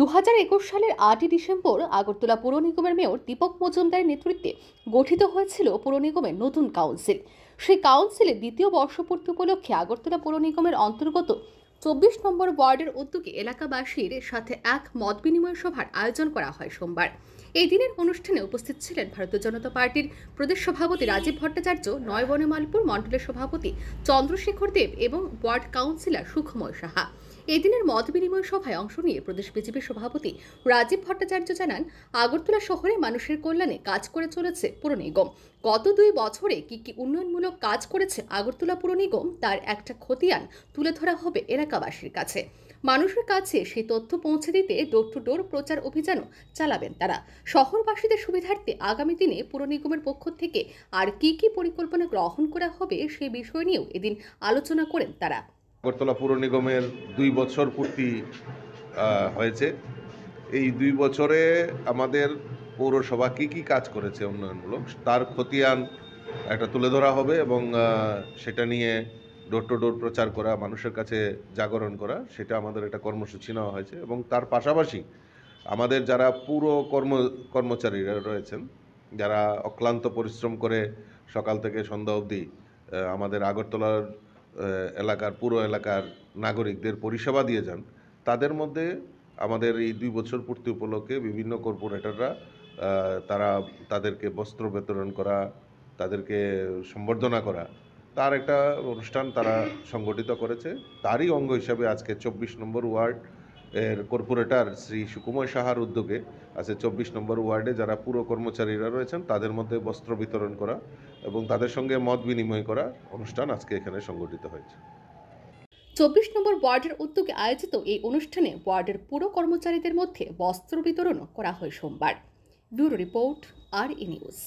দু সালের আটই ডিসেম্বর আগরতলা পৌর নিগমের মেয়র দীপক মজুমদারের নেতৃত্বে গঠিত হয়েছিল পৌর নিগমের নতুন কাউন্সিল সেই কাউন্সিলে দ্বিতীয় বর্ষপূর্তি উপলক্ষে আগরতলা পৌর নিগমের অন্তর্গত চব্বিশ নম্বর ওয়ার্ডের উদ্যোগে এলাকাবাসীর সাথে এক মত বিনিময় সভার আয়োজন করা হয় সোমবার এই দিনের অনুষ্ঠানে উপস্থিত ছিলেন ভারতীয় জনতা পার্টির প্রদেশ সভাপতি রাজীব ভট্টাচার্য নয় বনমালপুর মণ্ডলের সভাপতি চন্দ্রশেখর দেব এবং ওয়ার্ড কাউন্সিলর সুখময় সাহা এদিনের মত বিনিময় সভায় অংশ নিয়ে প্রদেশ বিজেপির সভাপতি রাজীব ভট্টাচার্য জানান আগরতলা শহরে মানুষের কল্যাণে কাজ করে চলেছে পুর নিগম গত দুই বছরে কি কি উন্নয়নমূলক কাজ করেছে আগরতলা পুর নিগম তার একটা খতিয়ান তুলে ধরা হবে এলাকাবাসীর কাছে মানুষের কাছে সেই তথ্য পৌঁছে দিতে ডোর টু ডোর প্রচার অভিযানও চালাবেন তারা শহরবাসীদের সুবিধার্থে আগামী দিনে পুর নিগমের পক্ষ থেকে আর কি কি পরিকল্পনা গ্রহণ করা হবে সে বিষয় নিয়েও এদিন আলোচনা করেন তারা আগরতলা পুর নিগমের দুই বছর পূর্তি হয়েছে এই দুই বছরে আমাদের পৌরসভা কী কী কাজ করেছে উন্নয়নমূলক তার খতিয়ান একটা তুলে ধরা হবে এবং সেটা নিয়ে ডোর টু ডোর প্রচার করা মানুষের কাছে জাগরণ করা সেটা আমাদের একটা কর্মসূচি নেওয়া হয়েছে এবং তার পাশাপাশি আমাদের যারা পুরো কর্ম কর্মচারীরা রয়েছেন যারা অক্লান্ত পরিশ্রম করে সকাল থেকে সন্ধ্যা অবধি আমাদের আগরতলার এলাকার পুরো এলাকার নাগরিকদের পরিষেবা দিয়ে যান তাদের মধ্যে আমাদের এই দুই বছর পূর্তি উপলক্ষে বিভিন্ন কর্পোরেটররা তারা তাদেরকে বস্ত্র বিতরণ করা তাদেরকে সম্বর্ধনা করা তার একটা অনুষ্ঠান তারা সংগঠিত করেছে তারই অঙ্গ হিসাবে আজকে চব্বিশ নম্বর ওয়ার্ড এর কর্পোরেটর শ্রী সুকুময় সাহার উদ্যোগে আছে চব্বিশ নম্বর ওয়ার্ডে যারা পুরো কর্মচারীরা রয়েছেন তাদের মধ্যে বস্ত্র বিতরণ করা এবং তাদের সঙ্গে মত বিনিময় করা অনুষ্ঠান আজকে এখানে সংগঠিত হয়েছে চব্বিশ নম্বর ওয়ার্ডের উদ্যোগে আয়োজিত এই অনুষ্ঠানে ওয়ার্ডের পুরো কর্মচারীদের মধ্যে বস্ত্র বিতরণ করা হয় সোমবার bureau report R E news